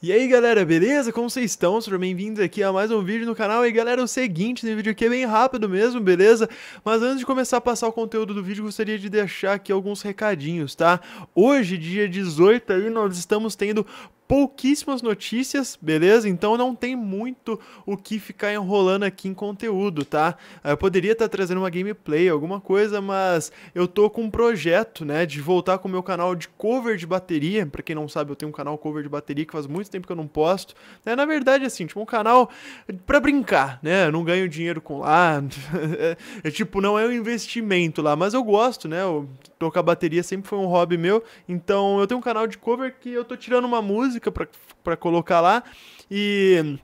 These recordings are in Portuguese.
E aí galera, beleza? Como vocês estão? Sejam bem-vindos aqui a mais um vídeo no canal E galera, é o seguinte, esse vídeo aqui é bem rápido mesmo, beleza? Mas antes de começar a passar o conteúdo do vídeo, gostaria de deixar aqui alguns recadinhos, tá? Hoje, dia 18 aí, nós estamos tendo pouquíssimas notícias, beleza? Então não tem muito o que ficar enrolando aqui em conteúdo, tá? Eu poderia estar trazendo uma gameplay, alguma coisa, mas eu tô com um projeto, né, de voltar com o meu canal de cover de bateria. Para quem não sabe, eu tenho um canal cover de bateria que faz muito tempo que eu não posto. Né? Na verdade, assim, tipo um canal para brincar, né? Eu não ganho dinheiro com lá. é, tipo, não é um investimento lá, mas eu gosto, né? Eu, tocar bateria sempre foi um hobby meu. Então, eu tenho um canal de cover que eu tô tirando uma música música para colocar lá e.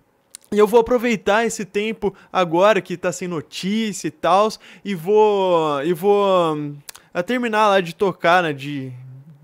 E eu vou aproveitar esse tempo agora que tá sem notícia e tal, e vou. E vou. Hum, a terminar lá de tocar, né? De,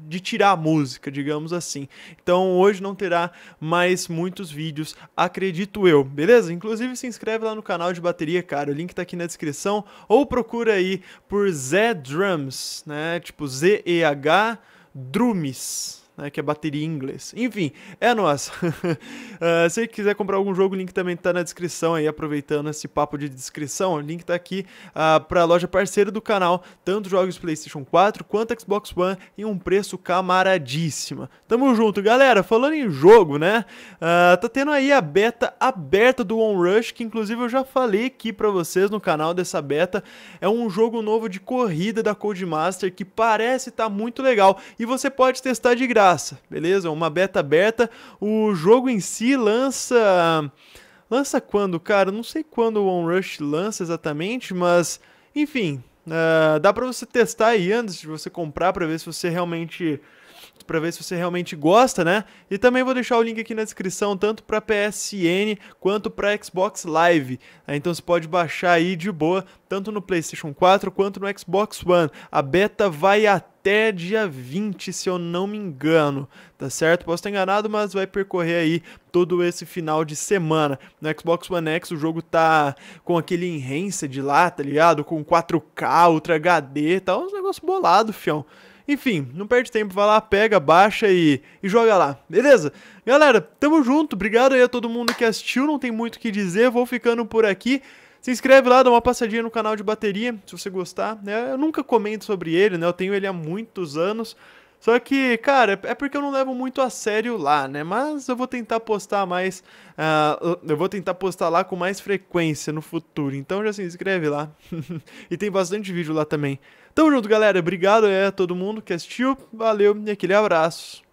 de tirar a música, digamos assim. Então hoje não terá mais muitos vídeos, acredito eu, beleza? Inclusive se inscreve lá no canal de bateria, cara, o link tá aqui na descrição, ou procura aí por Zé Drums, né? Tipo Z-E-H Drums, né, que é bateria em inglês. Enfim, é nós. uh, ah, se quiser comprar algum jogo, o link também está na descrição aí, aproveitando esse papo de descrição, o link está aqui uh, ah, para a loja parceira do canal, tanto jogos PlayStation 4 quanto Xbox One, em um preço camaradíssimo. Tamo junto, galera. Falando em jogo, né? Uh, tá tendo aí a beta aberta do One Rush, que inclusive eu já falei aqui para vocês no canal dessa beta. É um jogo novo de corrida da Codemaster que parece estar tá muito legal e você pode testar de graça graça, beleza? Uma beta aberta. O jogo em si lança. Lança quando, cara? Não sei quando o Onrush lança exatamente, mas. Enfim, uh, dá para você testar aí antes de você comprar para ver se você realmente para ver se você realmente gosta, né? E também vou deixar o link aqui na descrição, tanto para PSN quanto para Xbox Live. Ah, então você pode baixar aí de boa, tanto no PlayStation 4 quanto no Xbox One. A beta vai até até dia 20, se eu não me engano, tá certo? Posso estar enganado, mas vai percorrer aí todo esse final de semana. No Xbox One X o jogo tá com aquele de lá, tá ligado? Com 4K, Ultra HD, tá uns negócios bolados, fião. Enfim, não perde tempo, vai lá, pega, baixa e, e joga lá, beleza? Galera, tamo junto, obrigado aí a todo mundo que assistiu, não tem muito o que dizer, vou ficando por aqui. Se inscreve lá, dá uma passadinha no canal de bateria, se você gostar. Né? Eu nunca comento sobre ele, né? Eu tenho ele há muitos anos. Só que, cara, é porque eu não levo muito a sério lá, né? Mas eu vou tentar postar mais. Uh, eu vou tentar postar lá com mais frequência no futuro. Então já se inscreve lá. e tem bastante vídeo lá também. Tamo junto, galera. Obrigado é, a todo mundo que assistiu. Valeu e aquele abraço.